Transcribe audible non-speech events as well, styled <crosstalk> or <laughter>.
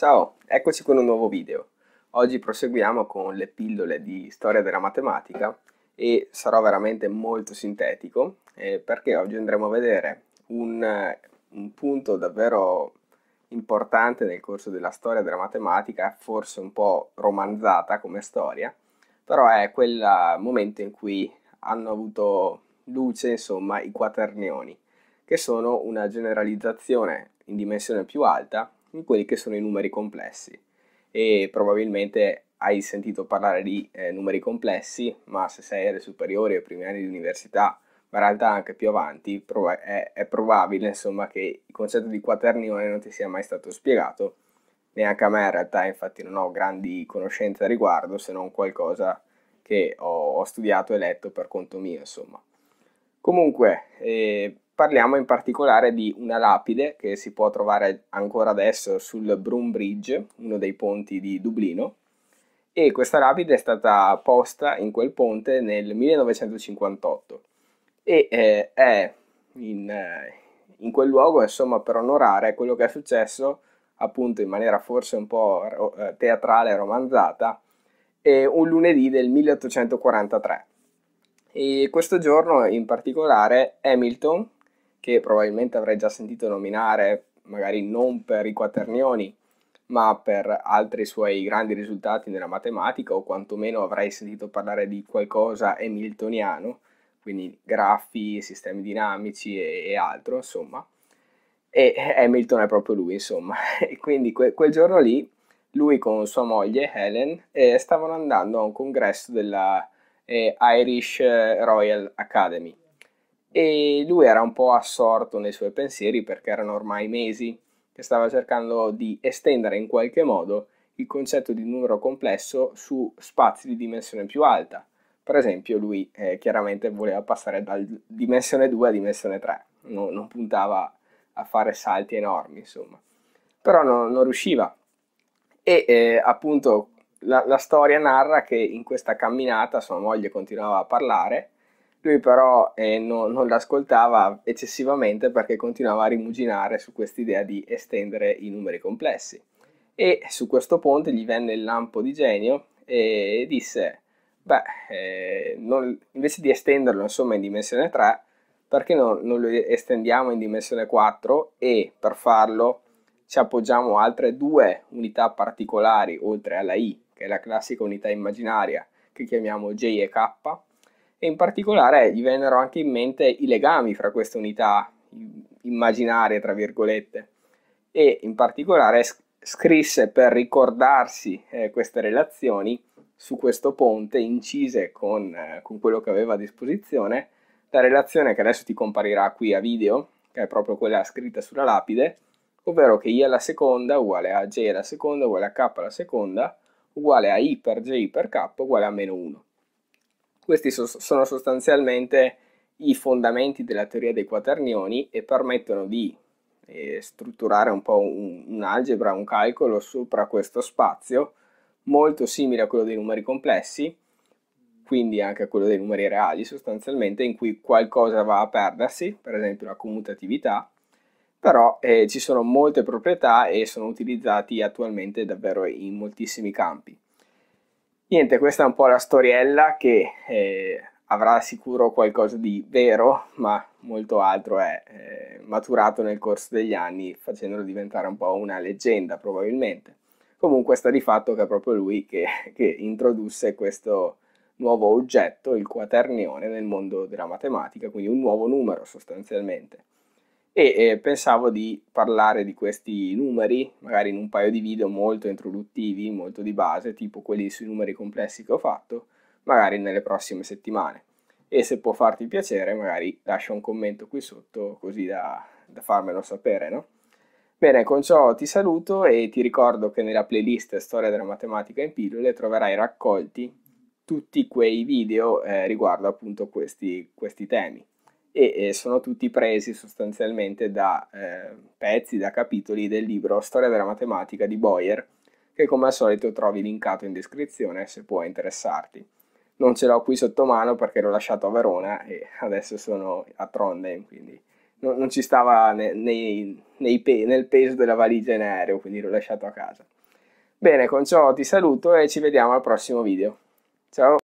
Ciao, eccoci con un nuovo video. Oggi proseguiamo con le pillole di storia della matematica e sarò veramente molto sintetico eh, perché oggi andremo a vedere un, un, punto davvero importante nel corso della storia della matematica, forse un po' romanzata come storia, però è quel momento in cui hanno avuto luce insomma i quaternioni, che sono una generalizzazione in dimensione più alta in quelli che sono i numeri complessi. E probabilmente hai sentito parlare di eh, numeri complessi, ma se sei alle superiori ai primi anni di università, ma in realtà anche più avanti, proba- è, è, probabile insomma, che il concetto di quaternione non ti sia mai stato spiegato, neanche a me in realtà infatti non ho grandi conoscenze a riguardo, se non qualcosa che ho, ho studiato e letto per conto mio, insomma. Comunque, eh, parliamo in particolare di una lapide che si può trovare ancora adesso sul Broom Bridge, uno dei ponti di Dublino, e questa lapide è stata posta in quel ponte nel 1958 e eh, è in, eh, in, quel luogo insomma per onorare quello che è successo appunto in maniera forse un po' eh, teatrale romanzata eh, un lunedì del 1843 e questo giorno in particolare Hamilton che probabilmente avrei già sentito nominare, magari non per i quaternioni, ma per altri suoi grandi risultati nella matematica o quantomeno avrei sentito parlare di qualcosa hamiltoniano, quindi grafi, sistemi dinamici e, e altro, insomma. E Hamilton è proprio lui, insomma. <laughs> E quindi que- quel giorno lì lui con sua moglie Helen eh, stavano andando a un congresso della eh, Irish Royal Academy e lui era un po' assorto nei suoi pensieri perché erano ormai mesi che stava cercando di estendere in qualche modo il concetto di numero complesso su spazi di dimensione più alta. Per esempio lui eh, chiaramente voleva passare da dimensione 2 a dimensione 3, no, non puntava a fare salti enormi insomma, però no, non riusciva. E eh, appunto la, la storia narra che in questa camminata sua moglie continuava a parlare lui però eh, no, non l'ascoltava eccessivamente perché continuava a rimuginare su quest'idea di estendere i numeri complessi. E su questo ponte gli venne il lampo di genio e disse, beh, eh, non, invece di estenderlo insomma in dimensione 3, perché non, non lo estendiamo in dimensione 4 e per farlo ci appoggiamo a altre due unità particolari oltre alla I, che è la classica unità immaginaria che chiamiamo J e K, e in particolare eh, gli vennero anche in mente i legami fra queste unità immaginarie, tra virgolette, e in particolare scrisse per ricordarsi eh, queste relazioni su questo ponte, incise con, eh, con quello che aveva a disposizione, la relazione che adesso ti comparirà qui a video, che è proprio quella scritta sulla lapide, ovvero che I alla seconda uguale a J alla seconda uguale a K alla seconda uguale a I per J per K uguale a meno 1. Questi so- sono sostanzialmente i fondamenti della teoria dei quaternioni e permettono di eh, strutturare un po' un, un'algebra, un calcolo sopra questo spazio, molto simile a quello dei numeri complessi, quindi anche a quello dei numeri reali sostanzialmente, in cui qualcosa va a perdersi, per esempio la commutatività, però eh, ci sono molte proprietà e sono utilizzati attualmente davvero in moltissimi campi. Niente, questa è un po' la storiella che eh, avrà sicuro qualcosa di vero, ma molto altro è eh, maturato nel corso degli anni, facendolo diventare un po' una leggenda probabilmente. Comunque sta di fatto che è proprio lui che, che introdusse questo nuovo oggetto, il quaternione, nel mondo della matematica, quindi un nuovo numero sostanzialmente e eh, pensavo di parlare di questi numeri, magari in un paio di video molto introduttivi, molto di base, tipo quelli sui numeri complessi che ho fatto, magari nelle prossime settimane. E se può farti piacere, magari lascia un commento qui sotto così da, da farmelo sapere, no? Bene, con ciò ti saluto e ti ricordo che nella playlist Storia della matematica in pillole troverai raccolti tutti quei video eh, riguardo appunto questi, questi temi e, sono tutti presi sostanzialmente da eh, pezzi, da capitoli del libro Storia della matematica di Boyer, che come al solito trovi linkato in descrizione se può interessarti. Non ce l'ho qui sotto mano perché l'ho lasciato a Verona e adesso sono a Trondheim, quindi non, non ci stava ne, nei, nei pe- nel peso della valigia in aereo, quindi l'ho lasciato a casa. Bene, con ciò ti saluto e ci vediamo al prossimo video. Ciao!